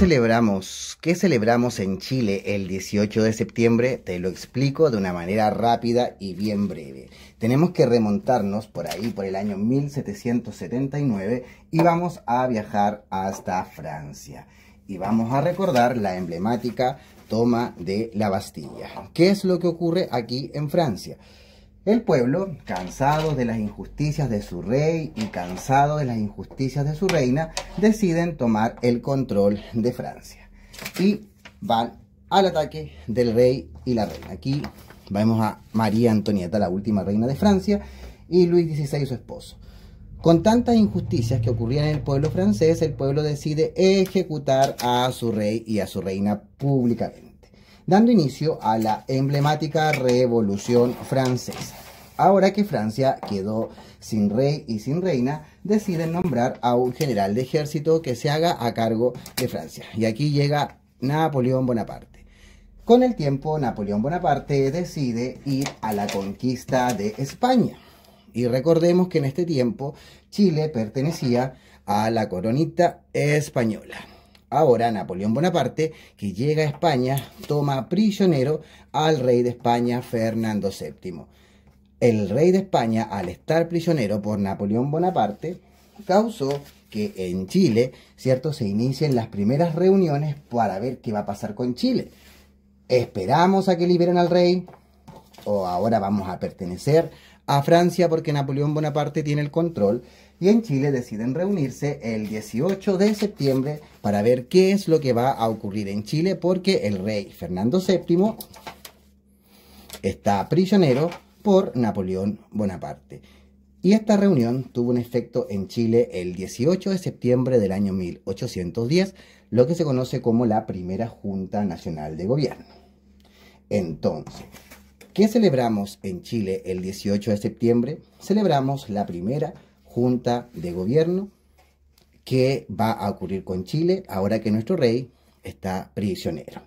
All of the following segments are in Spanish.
celebramos? ¿Qué celebramos en Chile el 18 de septiembre? Te lo explico de una manera rápida y bien breve. Tenemos que remontarnos por ahí, por el año 1779, y vamos a viajar hasta Francia. Y vamos a recordar la emblemática toma de la Bastilla. ¿Qué es lo que ocurre aquí en Francia? El pueblo, cansado de las injusticias de su rey y cansado de las injusticias de su reina, deciden tomar el control de Francia y van al ataque del rey y la reina. Aquí vemos a María Antonieta, la última reina de Francia, y Luis XVI, su esposo. Con tantas injusticias que ocurrían en el pueblo francés, el pueblo decide ejecutar a su rey y a su reina públicamente dando inicio a la emblemática Revolución Francesa. Ahora que Francia quedó sin rey y sin reina, deciden nombrar a un general de ejército que se haga a cargo de Francia. Y aquí llega Napoleón Bonaparte. Con el tiempo, Napoleón Bonaparte decide ir a la conquista de España. Y recordemos que en este tiempo Chile pertenecía a la coronita española ahora Napoleón Bonaparte, que llega a España, toma prisionero al rey de España, Fernando VII. El rey de España, al estar prisionero por Napoleón Bonaparte, causó que en Chile, ¿cierto?, se inicien las primeras reuniones para ver qué va a pasar con Chile. ¿Esperamos a que liberen al rey? ¿O ahora vamos a pertenecer a Francia porque Napoleón Bonaparte tiene el control y en Chile deciden reunirse el 18 de septiembre para ver qué es lo que va a ocurrir en Chile porque el rey Fernando VII está prisionero por Napoleón Bonaparte. Y esta reunión tuvo un efecto en Chile el 18 de septiembre del año 1810, lo que se conoce como la primera Junta Nacional de Gobierno. Entonces, celebramos en Chile el 18 de septiembre? Celebramos la primera junta de gobierno que va a ocurrir con Chile ahora que nuestro rey está prisionero.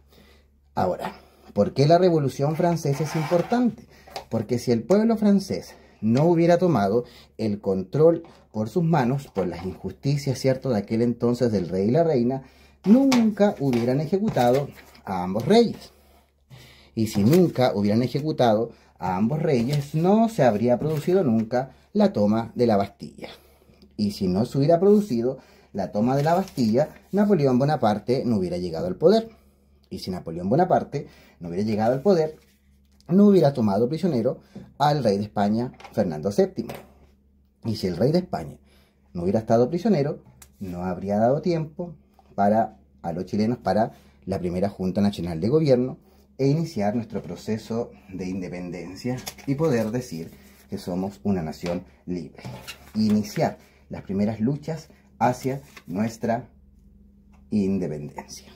Ahora, ¿por qué la Revolución Francesa es importante? Porque si el pueblo francés no hubiera tomado el control por sus manos, por las injusticias, ¿cierto?, de aquel entonces del rey y la reina, nunca hubieran ejecutado a ambos reyes y si nunca hubieran ejecutado a ambos reyes, no se habría producido nunca la toma de la Bastilla. Y si no se hubiera producido la toma de la Bastilla, Napoleón Bonaparte no hubiera llegado al poder. Y si Napoleón Bonaparte no hubiera llegado al poder, no hubiera tomado prisionero al rey de España, Fernando VII. Y si el rey de España no hubiera estado prisionero, no habría dado tiempo para a los chilenos para la primera Junta Nacional de Gobierno, e iniciar nuestro proceso de independencia y poder decir que somos una nación libre. Iniciar las primeras luchas hacia nuestra independencia.